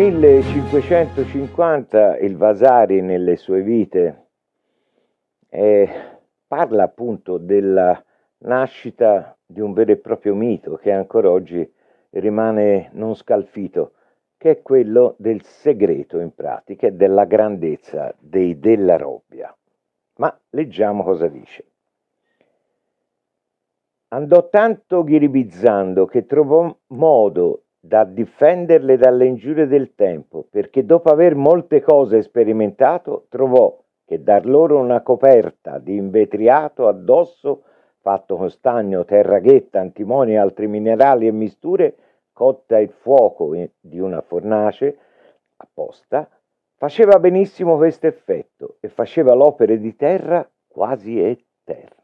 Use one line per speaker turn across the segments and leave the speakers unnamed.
1550 il Vasari nelle sue vite eh, parla appunto della nascita di un vero e proprio mito che ancora oggi rimane non scalfito, che è quello del segreto in pratica e della grandezza dei della Robbia. Ma leggiamo cosa dice. Andò tanto ghiribizzando che trovò modo da difenderle dalle ingiurie del tempo, perché dopo aver molte cose sperimentato trovò che dar loro una coperta di invetriato addosso, fatto con stagno, terraghetta, antimonio e altri minerali e misture, cotta il fuoco di una fornace apposta, faceva benissimo questo effetto e faceva l'opera di terra quasi eterna.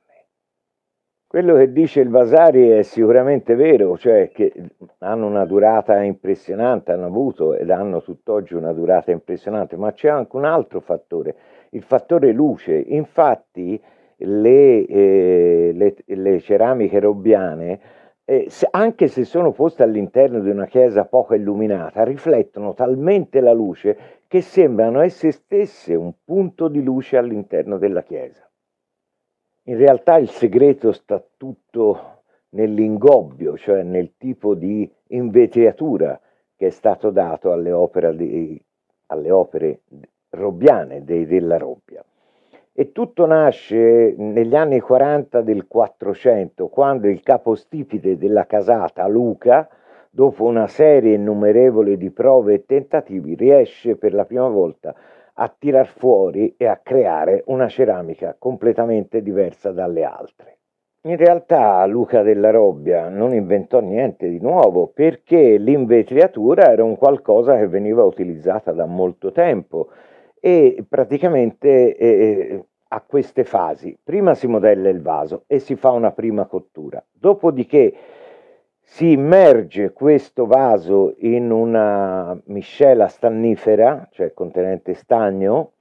Quello che dice il Vasari è sicuramente vero, cioè che hanno una durata impressionante, hanno avuto ed hanno tutt'oggi una durata impressionante, ma c'è anche un altro fattore, il fattore luce. Infatti le, eh, le, le ceramiche robbiane, eh, anche se sono poste all'interno di una chiesa poco illuminata, riflettono talmente la luce che sembrano esse stesse un punto di luce all'interno della chiesa. In realtà il segreto sta tutto nell'ingobbio, cioè nel tipo di invetriatura che è stato dato alle opere, di, alle opere robbiane dei Della Robbia. E tutto nasce negli anni 40 del 400, quando il capostipite della casata Luca, dopo una serie innumerevole di prove e tentativi, riesce per la prima volta a a tirar fuori e a creare una ceramica completamente diversa dalle altre. In realtà Luca della Robbia non inventò niente di nuovo perché l'invetriatura era un qualcosa che veniva utilizzata da molto tempo e praticamente eh, eh queste fasi prima si modella il vaso e si fa una prima cottura, dopodiché si immerge questo vaso in una miscela stannifera, cioè contenente stagno,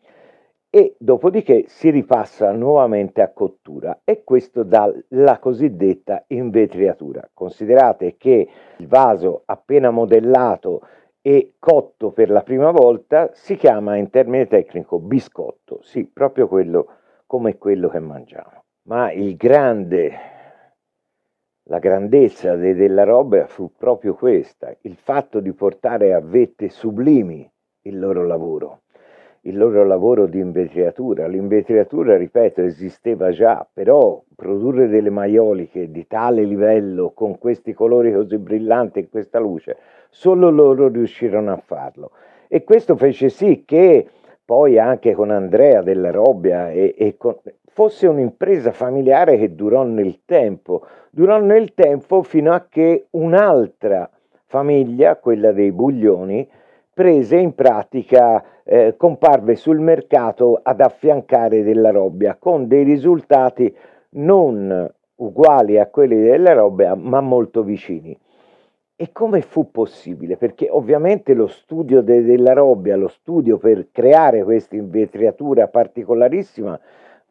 e dopodiché si ripassa nuovamente a cottura e questo dà la cosiddetta invetriatura. Considerate che il vaso appena modellato e cotto per la prima volta si chiama in termine tecnico biscotto, sì, proprio quello come quello che mangiamo. Ma il grande la grandezza de, della roba fu proprio questa, il fatto di portare a vette sublimi il loro lavoro, il loro lavoro di invetriatura. L'invetriatura, ripeto, esisteva già, però produrre delle maioliche di tale livello, con questi colori così brillanti e questa luce, solo loro riuscirono a farlo. E questo fece sì che poi anche con Andrea della Robbia e, e con, fosse un'impresa familiare che durò nel tempo, durò nel tempo fino a che un'altra famiglia, quella dei Buglioni, prese in pratica, eh, comparve sul mercato ad affiancare della robbia con dei risultati non uguali a quelli della robbia, ma molto vicini. E come fu possibile? Perché ovviamente lo studio de, della robbia, lo studio per creare questa invetriatura particolarissima,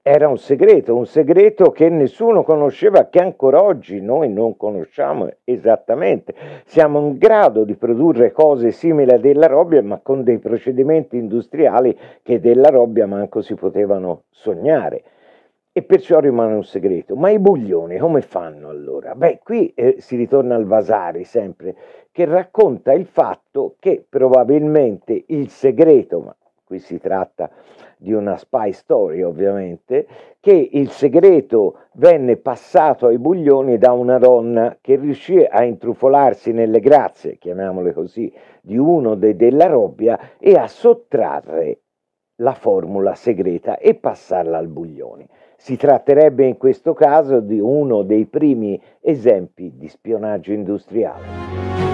era un segreto, un segreto che nessuno conosceva, che ancora oggi noi non conosciamo esattamente. Siamo in grado di produrre cose simili a della robbia, ma con dei procedimenti industriali che della robbia manco si potevano sognare. E perciò rimane un segreto. Ma i buglioni come fanno allora? Beh, qui eh, si ritorna al Vasari sempre, che racconta il fatto che probabilmente il segreto, ma qui si tratta di una spy story ovviamente, che il segreto venne passato ai Buglioni da una donna che riuscì a intrufolarsi nelle grazie, chiamiamole così, di uno dei della Robbia e a sottrarre la formula segreta e passarla al Buglioni. Si tratterebbe in questo caso di uno dei primi esempi di spionaggio industriale.